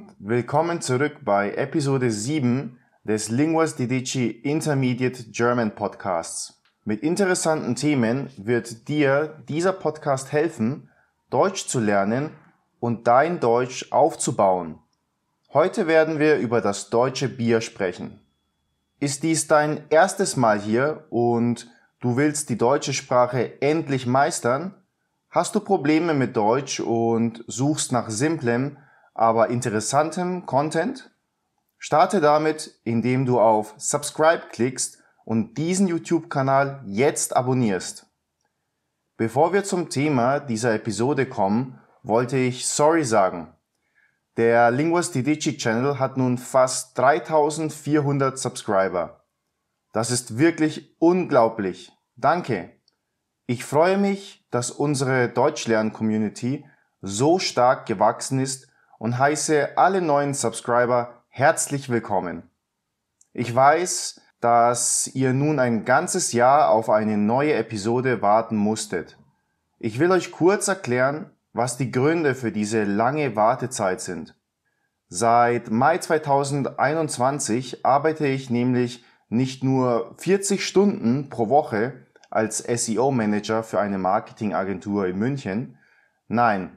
und willkommen zurück bei Episode 7 des Linguas Didici Intermediate German Podcasts. Mit interessanten Themen wird dir dieser Podcast helfen, Deutsch zu lernen und dein Deutsch aufzubauen. Heute werden wir über das deutsche Bier sprechen. Ist dies dein erstes Mal hier und du willst die deutsche Sprache endlich meistern? Hast du Probleme mit Deutsch und suchst nach simplem, aber interessantem Content? Starte damit, indem du auf Subscribe klickst und diesen YouTube-Kanal jetzt abonnierst. Bevor wir zum Thema dieser Episode kommen, wollte ich sorry sagen. Der Linguas Didici Channel hat nun fast 3400 Subscriber. Das ist wirklich unglaublich. Danke. Ich freue mich, dass unsere Deutschlern-Community so stark gewachsen ist und heiße alle neuen Subscriber herzlich willkommen. Ich weiß, dass ihr nun ein ganzes Jahr auf eine neue Episode warten musstet. Ich will euch kurz erklären, was die Gründe für diese lange Wartezeit sind. Seit Mai 2021 arbeite ich nämlich nicht nur 40 Stunden pro Woche als SEO-Manager für eine Marketingagentur in München, nein,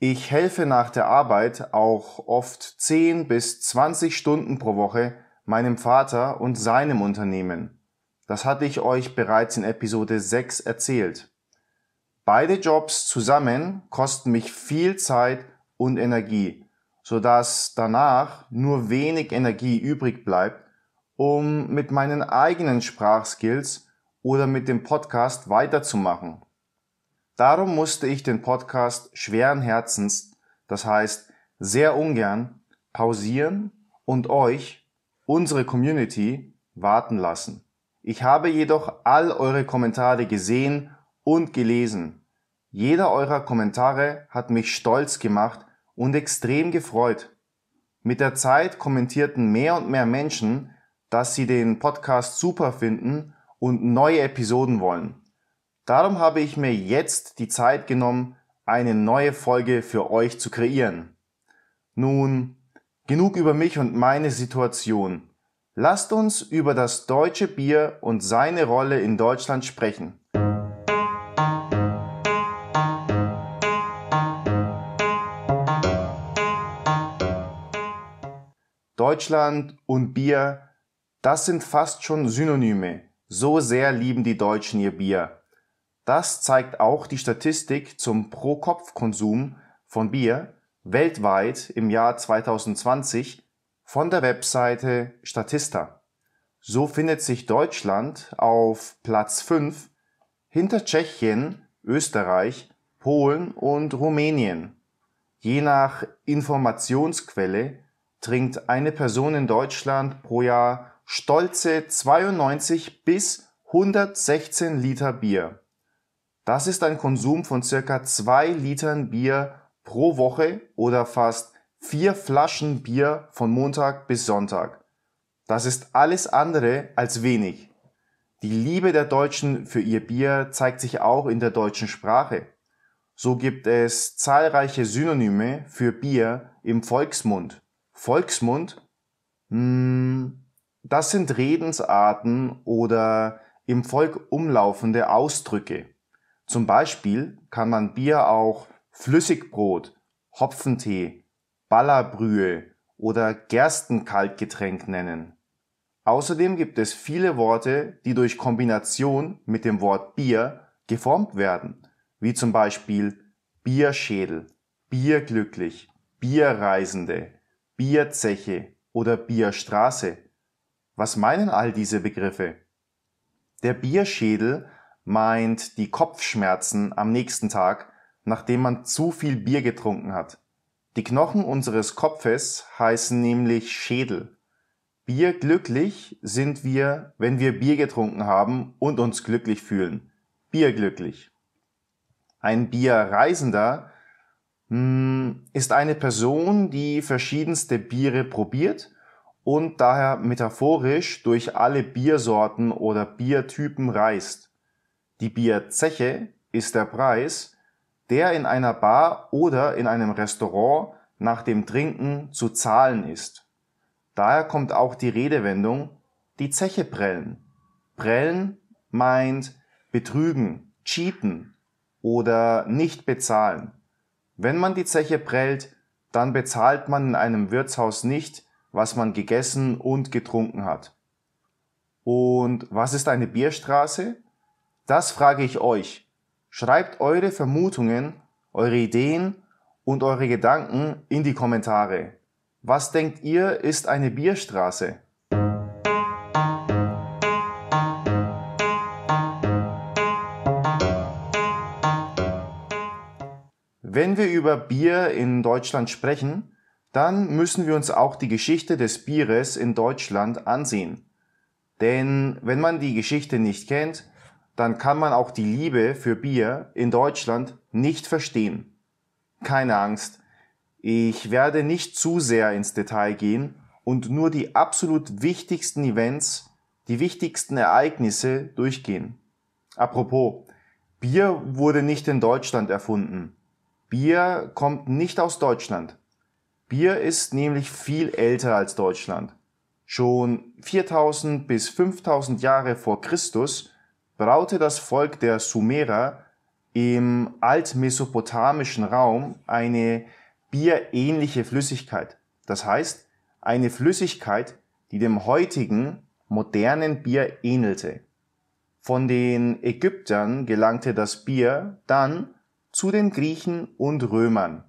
ich helfe nach der Arbeit auch oft 10 bis 20 Stunden pro Woche meinem Vater und seinem Unternehmen. Das hatte ich euch bereits in Episode 6 erzählt. Beide Jobs zusammen kosten mich viel Zeit und Energie, sodass danach nur wenig Energie übrig bleibt, um mit meinen eigenen Sprachskills oder mit dem Podcast weiterzumachen. Darum musste ich den Podcast schweren Herzens, das heißt sehr ungern, pausieren und euch, unsere Community, warten lassen. Ich habe jedoch all eure Kommentare gesehen und gelesen. Jeder eurer Kommentare hat mich stolz gemacht und extrem gefreut. Mit der Zeit kommentierten mehr und mehr Menschen, dass sie den Podcast super finden und neue Episoden wollen. Darum habe ich mir jetzt die Zeit genommen, eine neue Folge für euch zu kreieren. Nun, genug über mich und meine Situation. Lasst uns über das deutsche Bier und seine Rolle in Deutschland sprechen. Deutschland und Bier, das sind fast schon Synonyme. So sehr lieben die Deutschen ihr Bier. Das zeigt auch die Statistik zum Pro-Kopf-Konsum von Bier weltweit im Jahr 2020 von der Webseite Statista. So findet sich Deutschland auf Platz 5 hinter Tschechien, Österreich, Polen und Rumänien. Je nach Informationsquelle trinkt eine Person in Deutschland pro Jahr stolze 92 bis 116 Liter Bier. Das ist ein Konsum von circa zwei Litern Bier pro Woche oder fast vier Flaschen Bier von Montag bis Sonntag. Das ist alles andere als wenig. Die Liebe der Deutschen für ihr Bier zeigt sich auch in der deutschen Sprache. So gibt es zahlreiche Synonyme für Bier im Volksmund. Volksmund? Hm, das sind Redensarten oder im Volk umlaufende Ausdrücke. Zum Beispiel kann man Bier auch Flüssigbrot, Hopfentee, Ballerbrühe oder Gerstenkaltgetränk nennen. Außerdem gibt es viele Worte, die durch Kombination mit dem Wort Bier geformt werden, wie zum Beispiel Bierschädel, Bierglücklich, Bierreisende, Bierzeche oder Bierstraße. Was meinen all diese Begriffe? Der Bierschädel meint die Kopfschmerzen am nächsten Tag, nachdem man zu viel Bier getrunken hat. Die Knochen unseres Kopfes heißen nämlich Schädel. Bierglücklich sind wir, wenn wir Bier getrunken haben und uns glücklich fühlen. Bierglücklich. Ein Bierreisender mh, hm, ist eine Person, die verschiedenste Biere probiert und daher metaphorisch durch alle Biersorten oder Biertypen reist. Die Bierzeche ist der Preis, der in einer Bar oder in einem Restaurant nach dem Trinken zu zahlen ist. Daher kommt auch die Redewendung die Zeche prellen. Prellen meint betrügen, cheaten oder nicht bezahlen. Wenn man die Zeche prellt, dann bezahlt man in einem Wirtshaus nicht, was man gegessen und getrunken hat. Und was ist eine Bierstraße? Das frage ich euch. Schreibt eure Vermutungen, eure Ideen und eure Gedanken in die Kommentare. Was denkt ihr ist eine Bierstraße? Wenn wir über Bier in Deutschland sprechen, dann müssen wir uns auch die Geschichte des Bieres in Deutschland ansehen. Denn wenn man die Geschichte nicht kennt, dann kann man auch die Liebe für Bier in Deutschland nicht verstehen. Keine Angst, ich werde nicht zu sehr ins Detail gehen und nur die absolut wichtigsten Events, die wichtigsten Ereignisse durchgehen. Apropos, Bier wurde nicht in Deutschland erfunden. Bier kommt nicht aus Deutschland. Bier ist nämlich viel älter als Deutschland. Schon 4000 bis 5000 Jahre vor Christus braute das Volk der Sumerer im altmesopotamischen Raum eine bierähnliche Flüssigkeit. Das heißt, eine Flüssigkeit, die dem heutigen modernen Bier ähnelte. Von den Ägyptern gelangte das Bier dann zu den Griechen und Römern.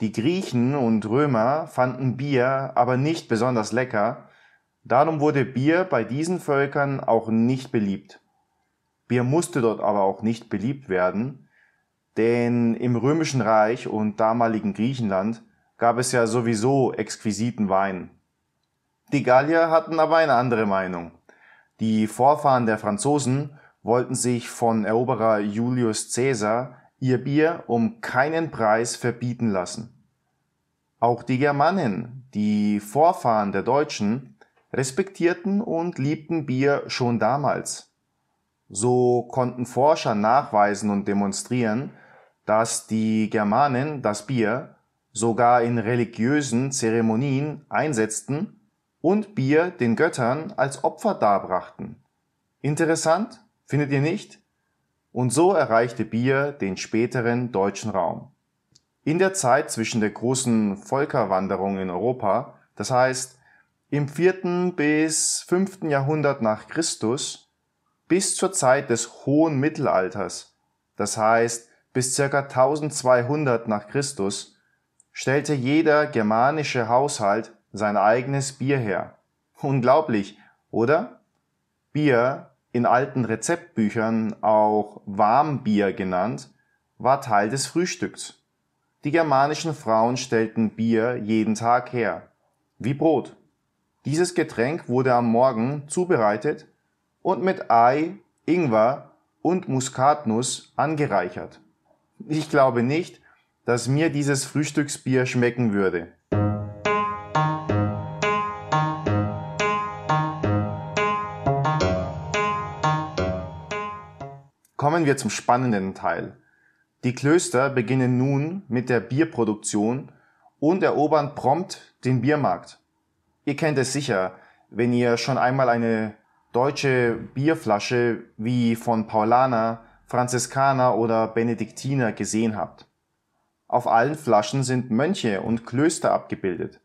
Die Griechen und Römer fanden Bier aber nicht besonders lecker, darum wurde Bier bei diesen Völkern auch nicht beliebt. Bier musste dort aber auch nicht beliebt werden, denn im Römischen Reich und damaligen Griechenland gab es ja sowieso exquisiten Wein. Die Gallier hatten aber eine andere Meinung. Die Vorfahren der Franzosen wollten sich von Eroberer Julius Caesar ihr Bier um keinen Preis verbieten lassen. Auch die Germanen, die Vorfahren der Deutschen, respektierten und liebten Bier schon damals. So konnten Forscher nachweisen und demonstrieren, dass die Germanen das Bier sogar in religiösen Zeremonien einsetzten und Bier den Göttern als Opfer darbrachten. Interessant, findet ihr nicht? Und so erreichte Bier den späteren deutschen Raum. In der Zeit zwischen der großen Völkerwanderung in Europa, das heißt im vierten bis fünften Jahrhundert nach Christus, bis zur Zeit des hohen Mittelalters, das heißt bis ca. 1200 nach Christus, stellte jeder germanische Haushalt sein eigenes Bier her. Unglaublich, oder? Bier, in alten Rezeptbüchern auch Warmbier genannt, war Teil des Frühstücks. Die germanischen Frauen stellten Bier jeden Tag her, wie Brot. Dieses Getränk wurde am Morgen zubereitet und mit Ei, Ingwer und Muskatnuss angereichert. Ich glaube nicht, dass mir dieses Frühstücksbier schmecken würde. Kommen wir zum spannenden Teil. Die Klöster beginnen nun mit der Bierproduktion und erobern prompt den Biermarkt. Ihr kennt es sicher, wenn ihr schon einmal eine deutsche Bierflasche wie von Paulaner, Franziskaner oder Benediktiner gesehen habt. Auf allen Flaschen sind Mönche und Klöster abgebildet.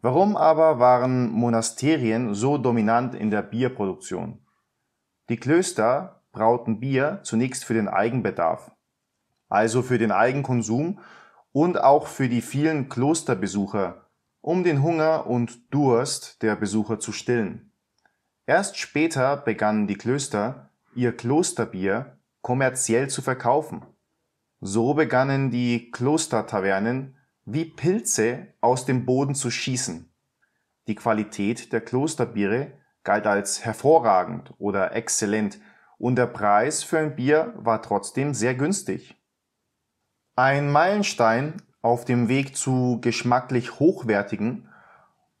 Warum aber waren Monasterien so dominant in der Bierproduktion? Die Klöster brauten Bier zunächst für den Eigenbedarf, also für den Eigenkonsum und auch für die vielen Klosterbesucher, um den Hunger und Durst der Besucher zu stillen. Erst später begannen die Klöster, ihr Klosterbier kommerziell zu verkaufen. So begannen die Klostertavernen wie Pilze aus dem Boden zu schießen. Die Qualität der Klosterbiere galt als hervorragend oder exzellent und der Preis für ein Bier war trotzdem sehr günstig. Ein Meilenstein auf dem Weg zu geschmacklich hochwertigen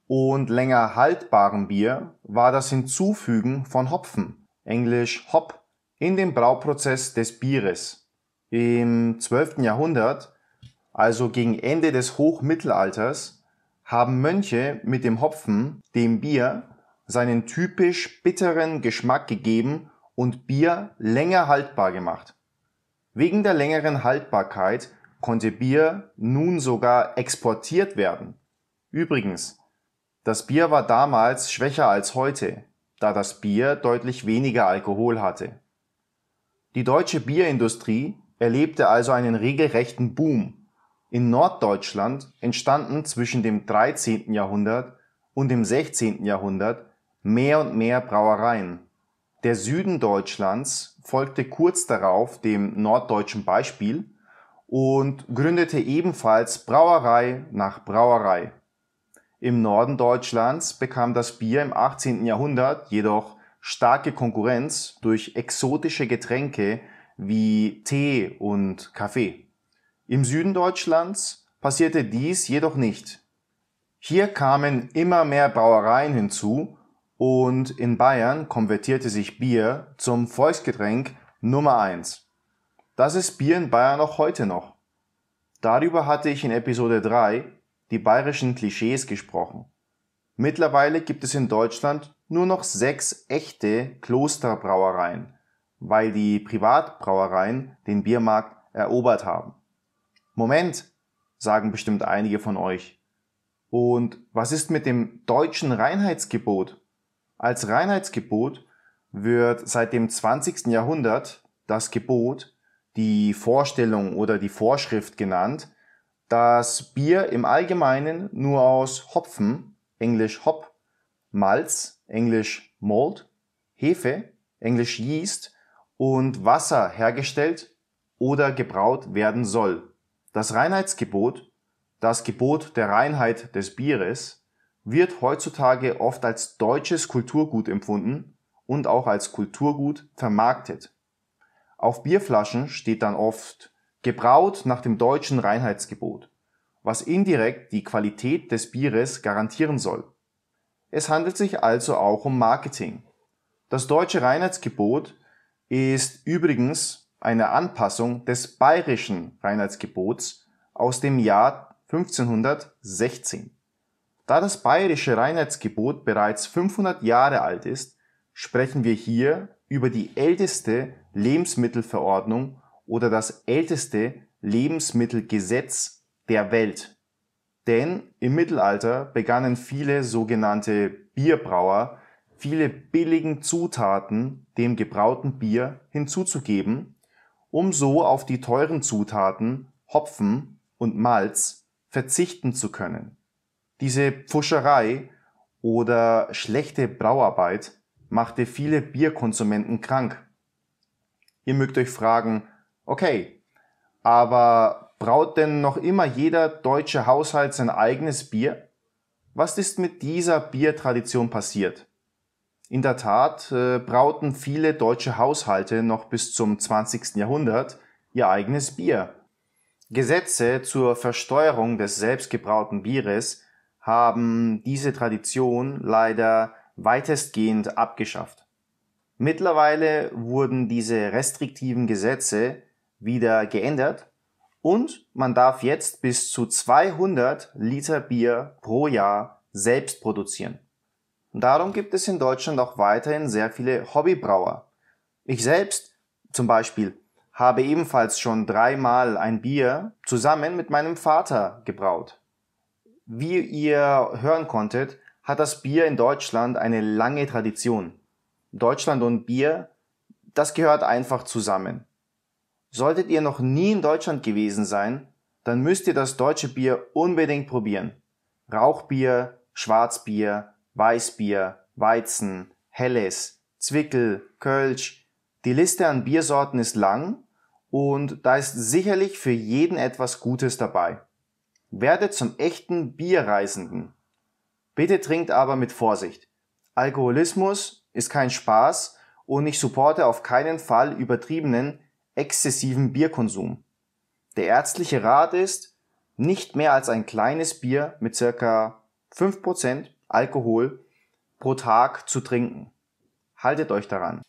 und länger haltbarem Bier war das Hinzufügen von Hopfen, englisch Hop, in den Brauprozess des Bieres. Im 12. Jahrhundert, also gegen Ende des Hochmittelalters, haben Mönche mit dem Hopfen, dem Bier, seinen typisch bitteren Geschmack gegeben und Bier länger haltbar gemacht. Wegen der längeren Haltbarkeit konnte Bier nun sogar exportiert werden. Übrigens, das Bier war damals schwächer als heute, da das Bier deutlich weniger Alkohol hatte. Die deutsche Bierindustrie erlebte also einen regelrechten Boom. In Norddeutschland entstanden zwischen dem 13. Jahrhundert und dem 16. Jahrhundert mehr und mehr Brauereien. Der Süden Deutschlands folgte kurz darauf dem norddeutschen Beispiel und gründete ebenfalls Brauerei nach Brauerei. Im Norden Deutschlands bekam das Bier im 18. Jahrhundert jedoch starke Konkurrenz durch exotische Getränke wie Tee und Kaffee. Im Süden Deutschlands passierte dies jedoch nicht. Hier kamen immer mehr Brauereien hinzu und in Bayern konvertierte sich Bier zum Volksgetränk Nummer 1. Das ist Bier in Bayern auch heute noch. Darüber hatte ich in Episode 3 die bayerischen Klischees gesprochen. Mittlerweile gibt es in Deutschland nur noch sechs echte Klosterbrauereien, weil die Privatbrauereien den Biermarkt erobert haben. Moment, sagen bestimmt einige von euch. Und was ist mit dem deutschen Reinheitsgebot? Als Reinheitsgebot wird seit dem 20. Jahrhundert das Gebot, die Vorstellung oder die Vorschrift genannt, dass Bier im Allgemeinen nur aus Hopfen, englisch Hop, Malz, englisch Malt, Hefe, englisch Yeast und Wasser hergestellt oder gebraut werden soll. Das Reinheitsgebot, das Gebot der Reinheit des Bieres, wird heutzutage oft als deutsches Kulturgut empfunden und auch als Kulturgut vermarktet. Auf Bierflaschen steht dann oft gebraut nach dem deutschen Reinheitsgebot, was indirekt die Qualität des Bieres garantieren soll. Es handelt sich also auch um Marketing. Das deutsche Reinheitsgebot ist übrigens eine Anpassung des bayerischen Reinheitsgebots aus dem Jahr 1516. Da das bayerische Reinheitsgebot bereits 500 Jahre alt ist, sprechen wir hier über die älteste Lebensmittelverordnung oder das älteste Lebensmittelgesetz der Welt. Denn im Mittelalter begannen viele sogenannte Bierbrauer, viele billigen Zutaten dem gebrauten Bier hinzuzugeben, um so auf die teuren Zutaten Hopfen und Malz verzichten zu können. Diese Pfuscherei oder schlechte Brauarbeit machte viele Bierkonsumenten krank. Ihr mögt euch fragen, Okay, aber braut denn noch immer jeder deutsche Haushalt sein eigenes Bier? Was ist mit dieser Biertradition passiert? In der Tat äh, brauten viele deutsche Haushalte noch bis zum 20. Jahrhundert ihr eigenes Bier. Gesetze zur Versteuerung des selbstgebrauten Bieres haben diese Tradition leider weitestgehend abgeschafft. Mittlerweile wurden diese restriktiven Gesetze wieder geändert und man darf jetzt bis zu 200 Liter Bier pro Jahr selbst produzieren. darum gibt es in Deutschland auch weiterhin sehr viele Hobbybrauer. Ich selbst zum Beispiel habe ebenfalls schon dreimal ein Bier zusammen mit meinem Vater gebraut. Wie ihr hören konntet, hat das Bier in Deutschland eine lange Tradition. Deutschland und Bier, das gehört einfach zusammen. Solltet ihr noch nie in Deutschland gewesen sein, dann müsst ihr das deutsche Bier unbedingt probieren. Rauchbier, Schwarzbier, Weißbier, Weizen, Helles, Zwickel, Kölsch. Die Liste an Biersorten ist lang und da ist sicherlich für jeden etwas Gutes dabei. Werdet zum echten Bierreisenden. Bitte trinkt aber mit Vorsicht. Alkoholismus ist kein Spaß und ich supporte auf keinen Fall übertriebenen, exzessiven Bierkonsum. Der ärztliche Rat ist, nicht mehr als ein kleines Bier mit circa 5% Alkohol pro Tag zu trinken. Haltet euch daran.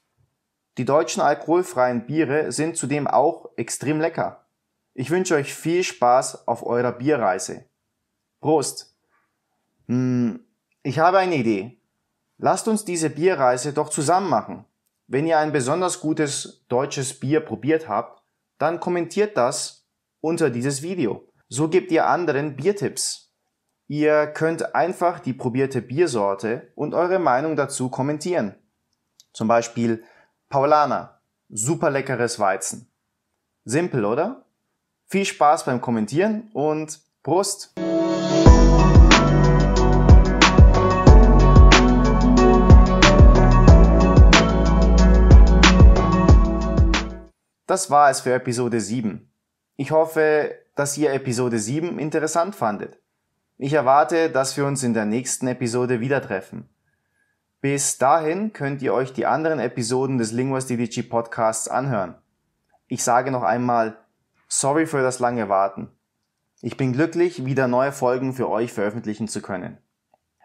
Die deutschen alkoholfreien Biere sind zudem auch extrem lecker. Ich wünsche euch viel Spaß auf eurer Bierreise. Prost! Hm, ich habe eine Idee. Lasst uns diese Bierreise doch zusammen machen. Wenn ihr ein besonders gutes deutsches Bier probiert habt, dann kommentiert das unter dieses Video. So gebt ihr anderen Biertipps. Ihr könnt einfach die probierte Biersorte und eure Meinung dazu kommentieren. Zum Beispiel Paulaner, super leckeres Weizen. Simpel, oder? Viel Spaß beim Kommentieren und Prost! Das war es für Episode 7. Ich hoffe, dass ihr Episode 7 interessant fandet. Ich erwarte, dass wir uns in der nächsten Episode wieder treffen. Bis dahin könnt ihr euch die anderen Episoden des Linguas DDG Podcasts anhören. Ich sage noch einmal, sorry für das lange Warten. Ich bin glücklich, wieder neue Folgen für euch veröffentlichen zu können.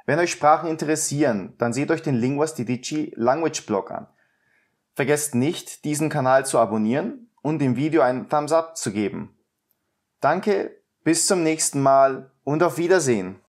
Wenn euch Sprachen interessieren, dann seht euch den Linguas DDG Language Blog an Vergesst nicht, diesen Kanal zu abonnieren und dem Video einen Thumbs Up zu geben. Danke, bis zum nächsten Mal und auf Wiedersehen.